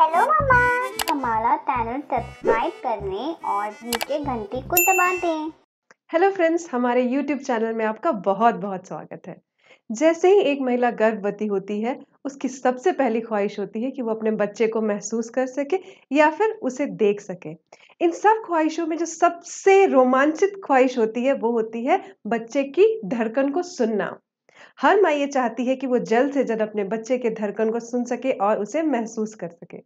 hello मामा हमारा channel subscribe करने और नीचे घंटी को दबा दें हेलो फ्रेंड्स हमारे यूट्यूब चैनल में आपका बहुत बहुत स्वागत है जैसे ही एक महिला गर्भवती होती है उसकी सबसे पहली ख्वाहिश होती है कि वो अपने बच्चे को महसूस कर सके या फिर उसे देख सके इन सब ख्वाहिशों में जो सबसे रोमांचित ख्वाहिश होती है वो होती है बच्चे की धड़कन को सुनना हर माँ ये चाहती है कि वो जल्द से जल्द अपने बच्चे के धड़कन को सुन सके और उसे महसूस कर सके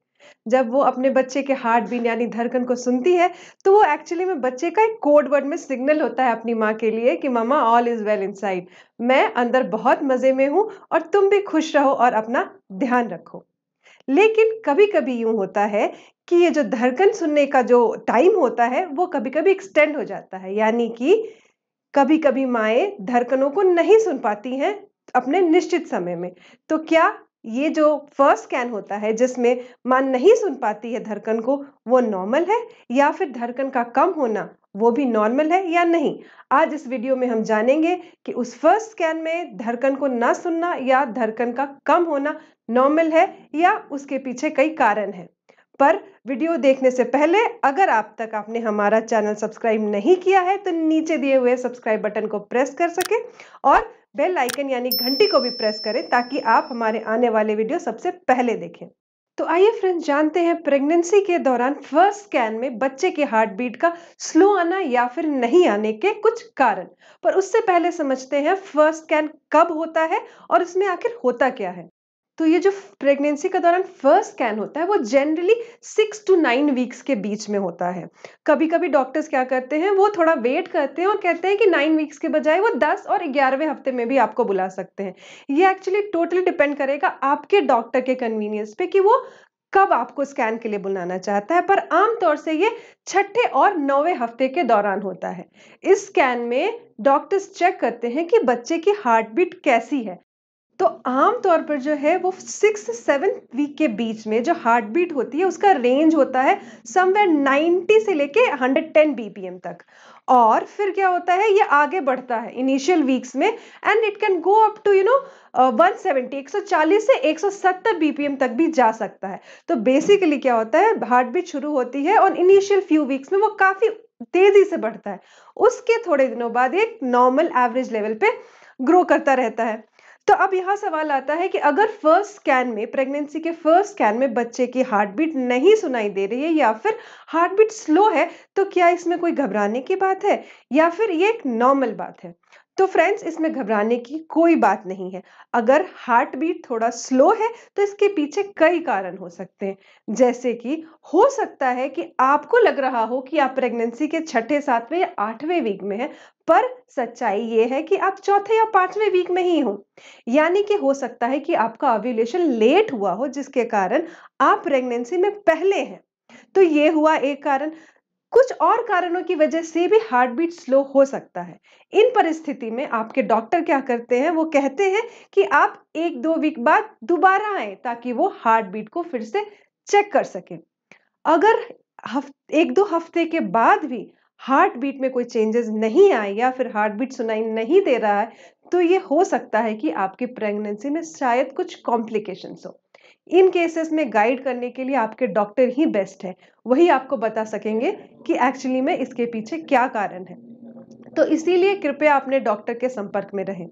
जब वो अपने बच्चे के हार्ट बीट यानी धड़कन को सुनती है तो वो एक्चुअली में बच्चे का एक कोड वर्ड में सिग्नल होता है अपनी माँ के लिए कि mama all is well inside मैं अंदर बहुत मज़े में हूँ और तुम भी खुश रहो और अपना ध्यान रखो लेकिन कभी कभी यूं होता है कि ये जो धड़कन सुनने का जो टाइम होता है वो कभी कभी एक्सटेंड हो जाता है यानी कि कभी कभी माए धड़कनों को नहीं सुन पाती हैं अपने निश्चित समय में तो क्या ये जो फर्स्ट स्कैन होता है जिसमें माँ नहीं सुन पाती है धड़कन को वो नॉर्मल है या फिर धड़कन का कम होना वो भी नॉर्मल है या नहीं आज इस वीडियो में हम जानेंगे कि उस फर्स्ट स्कैन में धड़कन को ना सुनना या धड़कन का कम होना नॉर्मल है या उसके पीछे कई कारण हैं पर वीडियो देखने से पहले अगर आप तक आपने हमारा चैनल सब्सक्राइब नहीं किया है तो नीचे दिए हुए सब्सक्राइब बटन को प्रेस कर सके और बेल आइकन यानी घंटी को भी प्रेस करें ताकि आप हमारे आने वाले वीडियो सबसे पहले देखें तो आइए फ्रेंड्स जानते हैं प्रेगनेंसी के दौरान फर्स्ट स्कैन में बच्चे के हार्ट बीट का स्लो आना या फिर नहीं आने के कुछ कारण पर उससे पहले समझते हैं फर्स्ट स्कैन कब होता है और इसमें आखिर होता क्या है तो ये जो प्रेगनेंसी के दौरान फर्स्ट स्कैन होता है वो generally six to nine weeks के बीच में होता है कभी कभी डॉक्टर्स क्या करते हैं वो थोड़ा वेट करते हैं और कहते हैं कि नाइन वीक्स के बजाय वो दस और ग्यारहवें हफ्ते में भी आपको बुला सकते हैं ये एक्चुअली टोटली डिपेंड करेगा आपके डॉक्टर के कन्वीनियंस पे कि वो कब आपको स्कैन के लिए बुलाना चाहता है पर आमतौर से ये छठे और नौवे हफ्ते के दौरान होता है इस स्कैन में डॉक्टर्स चेक करते हैं कि बच्चे की हार्ट बीट कैसी है तो आम तौर पर जो है वो सिक्स सेवन्थ वीक के बीच में जो हार्ट बीट होती है उसका रेंज होता है समवेयर 90 से लेके 110 बीपीएम तक और फिर क्या होता है ये आगे बढ़ता है इनिशियल वीक्स में and it can go up to you know 170 140 से 170 बीपीएम तक भी जा सकता है तो बेसिकली क्या होता है हार्ट बीट शुरू होती है और इनिशियल फ्यू वीक्स में वो काफ़ी तेज़ी से बढ़ता है उसके थोड़े दिनों बाद एक नॉर्मल एवरेज लेवल पे ग्रो करता रहता है तो अब यहाँ सवाल आता है कि अगर फर्स्ट स्कैन में प्रेगनेंसी के फर्स्ट स्कैन में बच्चे की हार्ट बीट नहीं सुनाई दे रही है या फिर हार्ट बीट स्लो है तो क्या इसमें कोई घबराने की बात है या फिर ये एक नॉर्मल बात है तो फ्रेंड्स इसमें घबराने की कोई बात नहीं है अगर हार्ट बीट थोड़ा स्लो है तो इसके पीछे कई कारण हो सकते हैं जैसे कि हो सकता है कि आपको लग रहा हो कि आप प्रेगनेंसी के छठे सातवें या आठवें वीक में हैं पर सच्चाई ये है कि आप चौथे या पांचवें वीक में ही हो यानी कि हो सकता है कि आपका अव्यूलेशन लेट हुआ हो जिसके कारण आप प्रेगनेंसी में पहले हैं तो ये हुआ एक कारण कुछ और कारणों की वजह से भी हार्ट बीट स्लो हो सकता है इन परिस्थिति में आपके डॉक्टर क्या करते हैं वो कहते हैं कि आप एक दो वीक बाद दोबारा आए ताकि वो हार्ट बीट को फिर से चेक कर सके अगर हफ्ते एक दो हफ्ते के बाद भी हार्ट बीट में कोई चेंजेस नहीं आए या फिर हार्ट बीट सुनाई नहीं दे रहा है तो ये हो सकता है कि आपकी प्रेगनेंसी में शायद कुछ कॉम्प्लिकेशंस हो इन केसेस में गाइड करने के लिए आपके डॉक्टर ही बेस्ट है वही आपको बता सकेंगे कि एक्चुअली में इसके पीछे क्या कारण है तो इसीलिए कृपया अपने डॉक्टर के संपर्क में रहें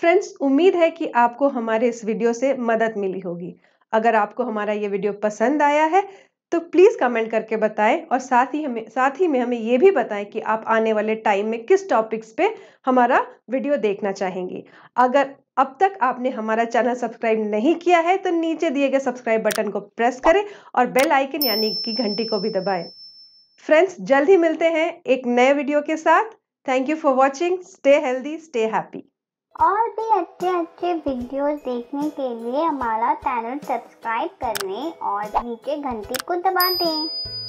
फ्रेंड्स उम्मीद है कि आपको हमारे इस वीडियो से मदद मिली होगी अगर आपको हमारा ये वीडियो पसंद आया है तो प्लीज़ कमेंट करके बताएं और साथ ही हमें साथ ही में हमें ये भी बताएं कि आप आने वाले टाइम में किस टॉपिक्स पे हमारा वीडियो देखना चाहेंगे अगर अब तक आपने हमारा चैनल सब्सक्राइब नहीं किया है तो नीचे दिए गए सब्सक्राइब बटन को प्रेस करें और बेल आइकन यानी कि घंटी को भी दबाएं फ्रेंड्स जल्द ही मिलते हैं एक नए वीडियो के साथ thank you for watching stay healthy stay happy और भी अच्छे अच्छे वीडियोस देखने के लिए हमारा चैनल सब्सक्राइब कर लें और नीचे घंटी को दबा दें